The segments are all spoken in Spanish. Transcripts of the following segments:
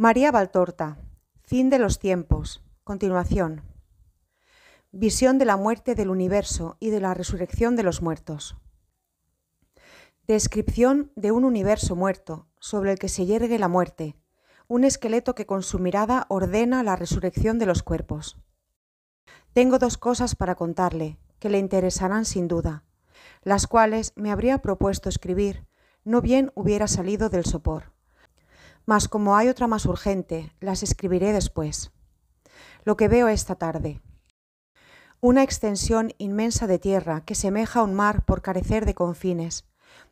María Valtorta, Fin de los tiempos, continuación. Visión de la muerte del universo y de la resurrección de los muertos. Descripción de un universo muerto, sobre el que se yergue la muerte, un esqueleto que con su mirada ordena la resurrección de los cuerpos. Tengo dos cosas para contarle, que le interesarán sin duda, las cuales me habría propuesto escribir, no bien hubiera salido del sopor mas como hay otra más urgente, las escribiré después. Lo que veo esta tarde. Una extensión inmensa de tierra que semeja a un mar por carecer de confines.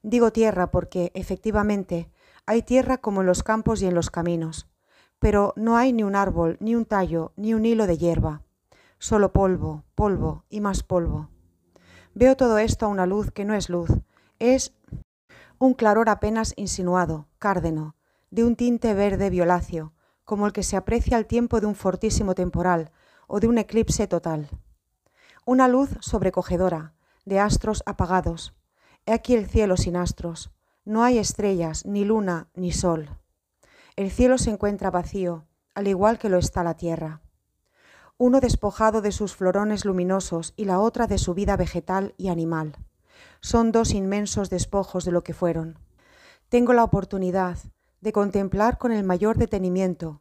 Digo tierra porque, efectivamente, hay tierra como en los campos y en los caminos, pero no hay ni un árbol, ni un tallo, ni un hilo de hierba, solo polvo, polvo y más polvo. Veo todo esto a una luz que no es luz, es un claror apenas insinuado, cárdeno, de un tinte verde violáceo, como el que se aprecia al tiempo de un fortísimo temporal o de un eclipse total. Una luz sobrecogedora, de astros apagados. He aquí el cielo sin astros. No hay estrellas, ni luna, ni sol. El cielo se encuentra vacío, al igual que lo está la tierra. Uno despojado de sus florones luminosos y la otra de su vida vegetal y animal. Son dos inmensos despojos de lo que fueron. Tengo la oportunidad, de contemplar con el mayor detenimiento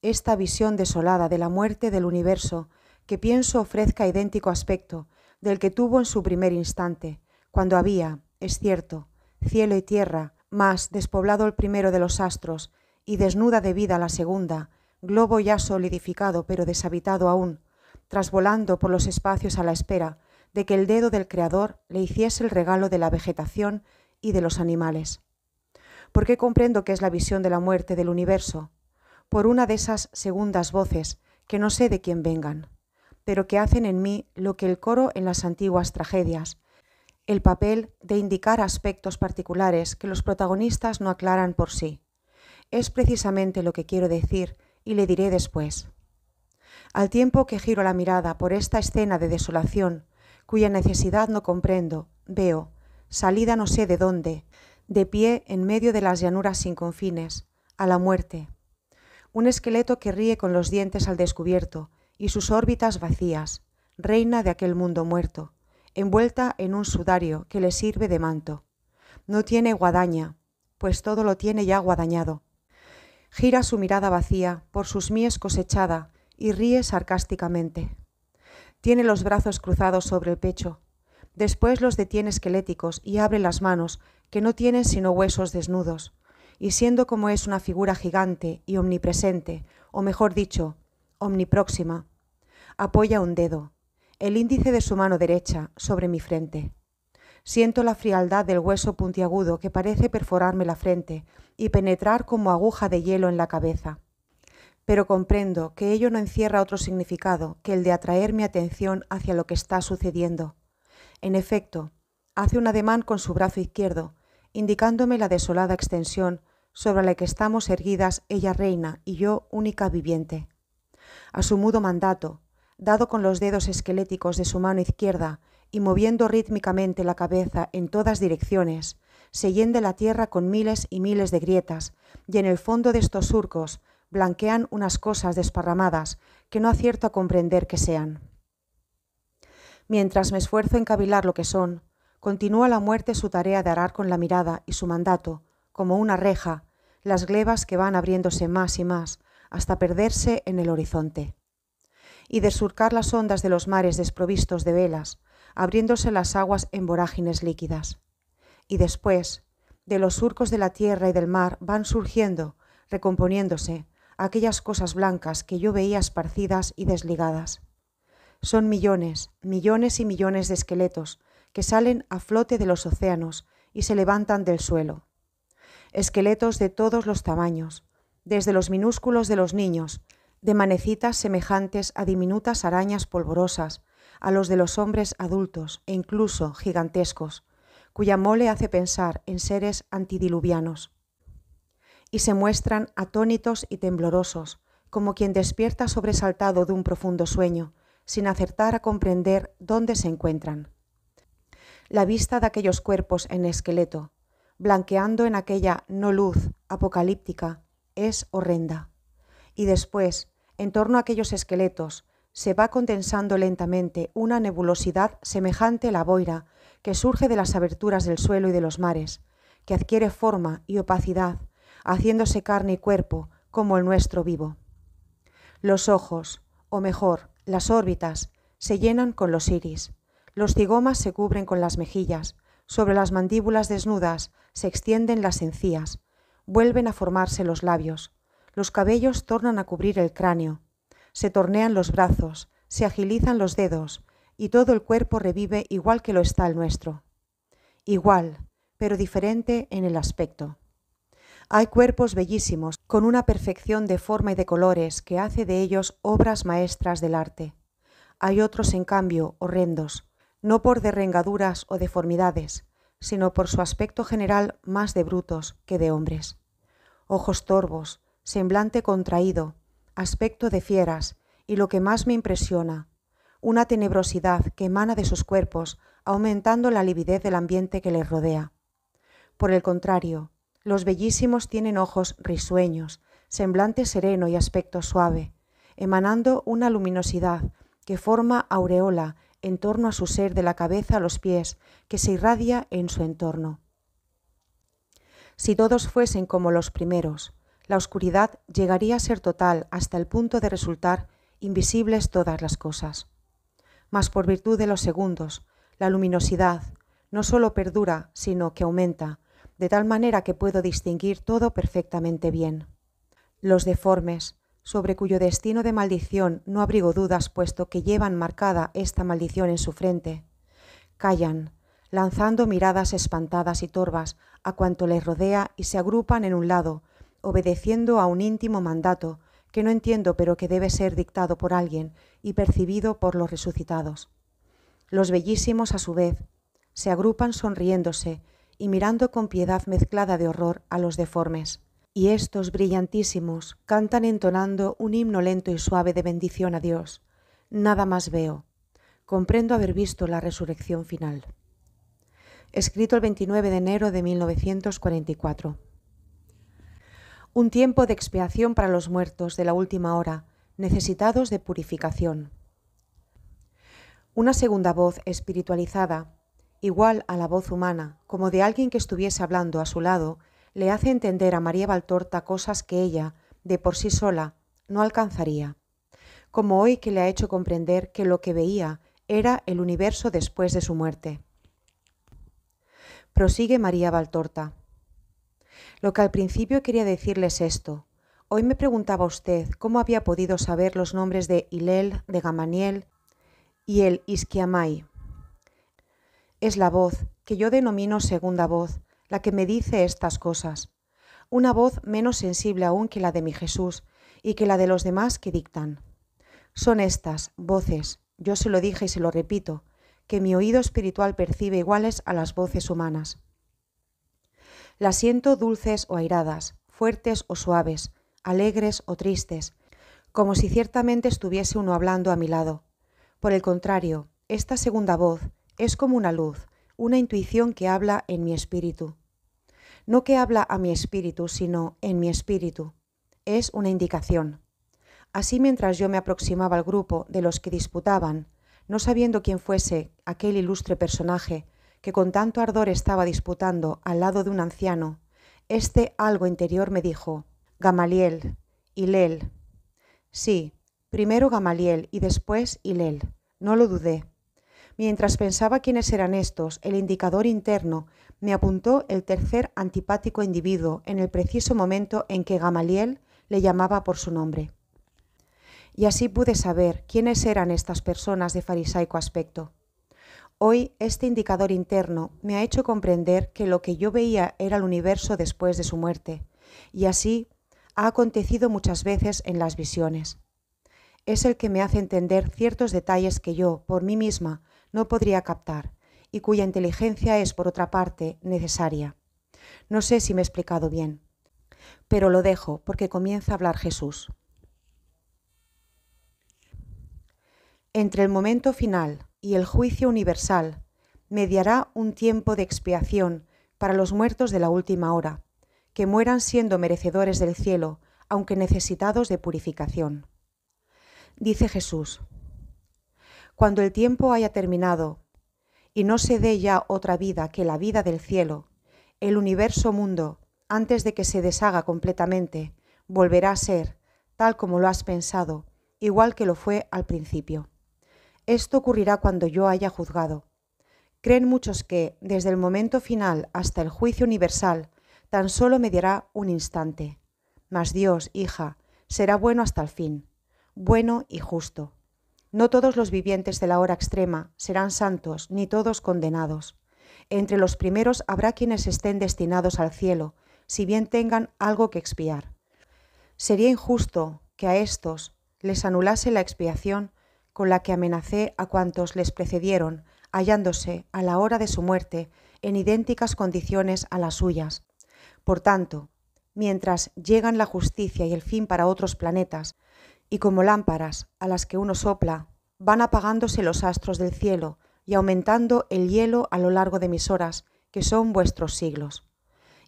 esta visión desolada de la muerte del universo que pienso ofrezca idéntico aspecto del que tuvo en su primer instante, cuando había, es cierto, cielo y tierra, más despoblado el primero de los astros y desnuda de vida la segunda, globo ya solidificado pero deshabitado aún, trasvolando por los espacios a la espera de que el dedo del Creador le hiciese el regalo de la vegetación y de los animales porque comprendo que es la visión de la muerte del universo, por una de esas segundas voces que no sé de quién vengan, pero que hacen en mí lo que el coro en las antiguas tragedias, el papel de indicar aspectos particulares que los protagonistas no aclaran por sí. Es precisamente lo que quiero decir y le diré después. Al tiempo que giro la mirada por esta escena de desolación, cuya necesidad no comprendo, veo, salida no sé de dónde, de pie en medio de las llanuras sin confines, a la muerte. Un esqueleto que ríe con los dientes al descubierto y sus órbitas vacías, reina de aquel mundo muerto, envuelta en un sudario que le sirve de manto. No tiene guadaña, pues todo lo tiene ya guadañado. Gira su mirada vacía, por sus mies cosechada, y ríe sarcásticamente. Tiene los brazos cruzados sobre el pecho, Después los detiene esqueléticos y abre las manos, que no tienen sino huesos desnudos. Y siendo como es una figura gigante y omnipresente, o mejor dicho, omnipróxima, apoya un dedo, el índice de su mano derecha, sobre mi frente. Siento la frialdad del hueso puntiagudo que parece perforarme la frente y penetrar como aguja de hielo en la cabeza. Pero comprendo que ello no encierra otro significado que el de atraer mi atención hacia lo que está sucediendo, en efecto, hace un ademán con su brazo izquierdo, indicándome la desolada extensión sobre la que estamos erguidas ella reina y yo única viviente. A su mudo mandato, dado con los dedos esqueléticos de su mano izquierda y moviendo rítmicamente la cabeza en todas direcciones, se hiende la tierra con miles y miles de grietas, y en el fondo de estos surcos blanquean unas cosas desparramadas que no acierto a comprender que sean. Mientras me esfuerzo en cavilar lo que son, continúa la muerte su tarea de arar con la mirada y su mandato, como una reja, las glebas que van abriéndose más y más, hasta perderse en el horizonte. Y de surcar las ondas de los mares desprovistos de velas, abriéndose las aguas en vorágines líquidas. Y después, de los surcos de la tierra y del mar van surgiendo, recomponiéndose, aquellas cosas blancas que yo veía esparcidas y desligadas. Son millones, millones y millones de esqueletos que salen a flote de los océanos y se levantan del suelo. Esqueletos de todos los tamaños, desde los minúsculos de los niños, de manecitas semejantes a diminutas arañas polvorosas, a los de los hombres adultos e incluso gigantescos, cuya mole hace pensar en seres antidiluvianos. Y se muestran atónitos y temblorosos, como quien despierta sobresaltado de un profundo sueño, sin acertar a comprender dónde se encuentran. La vista de aquellos cuerpos en esqueleto, blanqueando en aquella no luz apocalíptica, es horrenda. Y después, en torno a aquellos esqueletos, se va condensando lentamente una nebulosidad semejante a la boira que surge de las aberturas del suelo y de los mares, que adquiere forma y opacidad, haciéndose carne y cuerpo como el nuestro vivo. Los ojos, o mejor, las órbitas se llenan con los iris. Los cigomas se cubren con las mejillas. Sobre las mandíbulas desnudas se extienden las encías. Vuelven a formarse los labios. Los cabellos tornan a cubrir el cráneo. Se tornean los brazos, se agilizan los dedos, y todo el cuerpo revive igual que lo está el nuestro. Igual, pero diferente en el aspecto. Hay cuerpos bellísimos, con una perfección de forma y de colores que hace de ellos obras maestras del arte. Hay otros, en cambio, horrendos, no por derrengaduras o deformidades, sino por su aspecto general más de brutos que de hombres. Ojos torvos, semblante contraído, aspecto de fieras, y lo que más me impresiona, una tenebrosidad que emana de sus cuerpos, aumentando la lividez del ambiente que les rodea. Por el contrario, los bellísimos tienen ojos risueños, semblante sereno y aspecto suave, emanando una luminosidad que forma aureola en torno a su ser de la cabeza a los pies, que se irradia en su entorno. Si todos fuesen como los primeros, la oscuridad llegaría a ser total hasta el punto de resultar invisibles todas las cosas. Mas por virtud de los segundos, la luminosidad no solo perdura, sino que aumenta, de tal manera que puedo distinguir todo perfectamente bien. Los deformes, sobre cuyo destino de maldición no abrigo dudas puesto que llevan marcada esta maldición en su frente, callan, lanzando miradas espantadas y torvas a cuanto les rodea y se agrupan en un lado, obedeciendo a un íntimo mandato que no entiendo pero que debe ser dictado por alguien y percibido por los resucitados. Los bellísimos, a su vez, se agrupan sonriéndose y mirando con piedad mezclada de horror a los deformes. Y estos brillantísimos cantan entonando un himno lento y suave de bendición a Dios. Nada más veo. Comprendo haber visto la resurrección final. Escrito el 29 de enero de 1944. Un tiempo de expiación para los muertos de la última hora, necesitados de purificación. Una segunda voz espiritualizada igual a la voz humana, como de alguien que estuviese hablando a su lado, le hace entender a María Baltorta cosas que ella, de por sí sola, no alcanzaría, como hoy que le ha hecho comprender que lo que veía era el universo después de su muerte. Prosigue María Baltorta. Lo que al principio quería decirles esto. Hoy me preguntaba usted cómo había podido saber los nombres de Ilel, de Gamaniel y el Isquiamai. Es la voz que yo denomino segunda voz, la que me dice estas cosas. Una voz menos sensible aún que la de mi Jesús y que la de los demás que dictan. Son estas voces, yo se lo dije y se lo repito, que mi oído espiritual percibe iguales a las voces humanas. Las siento dulces o airadas, fuertes o suaves, alegres o tristes, como si ciertamente estuviese uno hablando a mi lado. Por el contrario, esta segunda voz, es como una luz, una intuición que habla en mi espíritu. No que habla a mi espíritu, sino en mi espíritu. Es una indicación. Así mientras yo me aproximaba al grupo de los que disputaban, no sabiendo quién fuese aquel ilustre personaje que con tanto ardor estaba disputando al lado de un anciano, este algo interior me dijo, Gamaliel, Hilel. Sí, primero Gamaliel y después Hilel. No lo dudé. Mientras pensaba quiénes eran estos, el indicador interno me apuntó el tercer antipático individuo en el preciso momento en que Gamaliel le llamaba por su nombre. Y así pude saber quiénes eran estas personas de farisaico aspecto. Hoy este indicador interno me ha hecho comprender que lo que yo veía era el universo después de su muerte, y así ha acontecido muchas veces en las visiones. Es el que me hace entender ciertos detalles que yo, por mí misma, no podría captar y cuya inteligencia es, por otra parte, necesaria. No sé si me he explicado bien, pero lo dejo porque comienza a hablar Jesús. Entre el momento final y el juicio universal, mediará un tiempo de expiación para los muertos de la última hora, que mueran siendo merecedores del cielo, aunque necesitados de purificación. Dice Jesús, cuando el tiempo haya terminado y no se dé ya otra vida que la vida del cielo, el universo mundo, antes de que se deshaga completamente, volverá a ser, tal como lo has pensado, igual que lo fue al principio. Esto ocurrirá cuando yo haya juzgado. Creen muchos que, desde el momento final hasta el juicio universal, tan solo me dará un instante. Mas Dios, hija, será bueno hasta el fin, bueno y justo no todos los vivientes de la hora extrema serán santos, ni todos condenados. Entre los primeros habrá quienes estén destinados al cielo, si bien tengan algo que expiar. Sería injusto que a estos les anulase la expiación con la que amenacé a cuantos les precedieron, hallándose a la hora de su muerte en idénticas condiciones a las suyas. Por tanto, mientras llegan la justicia y el fin para otros planetas, y como lámparas a las que uno sopla, van apagándose los astros del cielo y aumentando el hielo a lo largo de mis horas, que son vuestros siglos.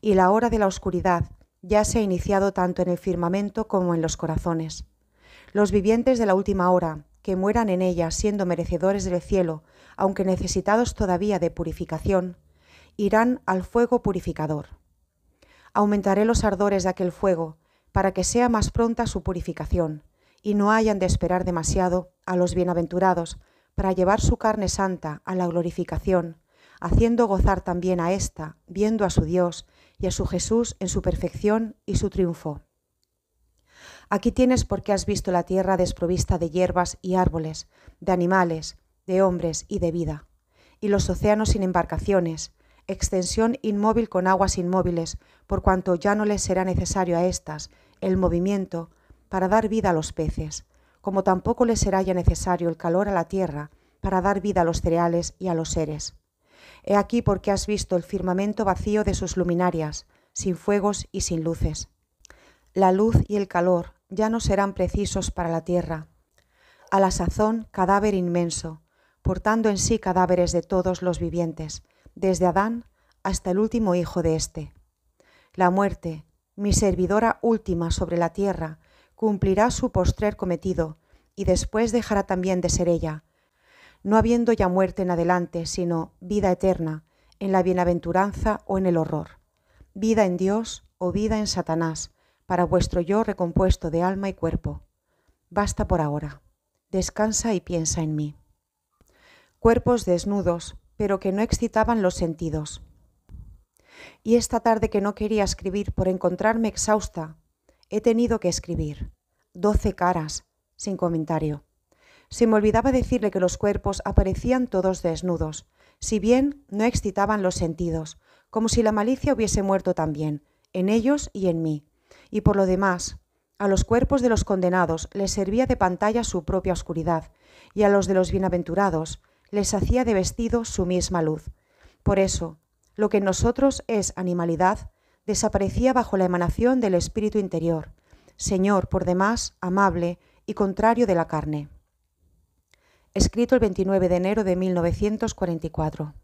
Y la hora de la oscuridad ya se ha iniciado tanto en el firmamento como en los corazones. Los vivientes de la última hora, que mueran en ella siendo merecedores del cielo, aunque necesitados todavía de purificación, irán al fuego purificador. Aumentaré los ardores de aquel fuego, para que sea más pronta su purificación, y no hayan de esperar demasiado a los bienaventurados para llevar su carne santa a la glorificación, haciendo gozar también a ésta, viendo a su Dios y a su Jesús en su perfección y su triunfo. Aquí tienes porque has visto la tierra desprovista de hierbas y árboles, de animales, de hombres y de vida, y los océanos sin embarcaciones, extensión inmóvil con aguas inmóviles, por cuanto ya no les será necesario a éstas el movimiento para dar vida a los peces, como tampoco le será ya necesario el calor a la tierra para dar vida a los cereales y a los seres. He aquí porque has visto el firmamento vacío de sus luminarias, sin fuegos y sin luces. La luz y el calor ya no serán precisos para la tierra. A la sazón, cadáver inmenso, portando en sí cadáveres de todos los vivientes, desde Adán hasta el último hijo de éste. La muerte, mi servidora última sobre la tierra, cumplirá su postrer cometido, y después dejará también de ser ella, no habiendo ya muerte en adelante, sino vida eterna, en la bienaventuranza o en el horror, vida en Dios o vida en Satanás, para vuestro yo recompuesto de alma y cuerpo. Basta por ahora. Descansa y piensa en mí. Cuerpos desnudos, pero que no excitaban los sentidos. Y esta tarde que no quería escribir por encontrarme exhausta, He tenido que escribir. Doce caras, sin comentario. Se me olvidaba decirle que los cuerpos aparecían todos desnudos, si bien no excitaban los sentidos, como si la malicia hubiese muerto también, en ellos y en mí. Y por lo demás, a los cuerpos de los condenados les servía de pantalla su propia oscuridad, y a los de los bienaventurados les hacía de vestido su misma luz. Por eso, lo que en nosotros es animalidad, desaparecía bajo la emanación del espíritu interior, Señor por demás amable y contrario de la carne. Escrito el 29 de enero de 1944.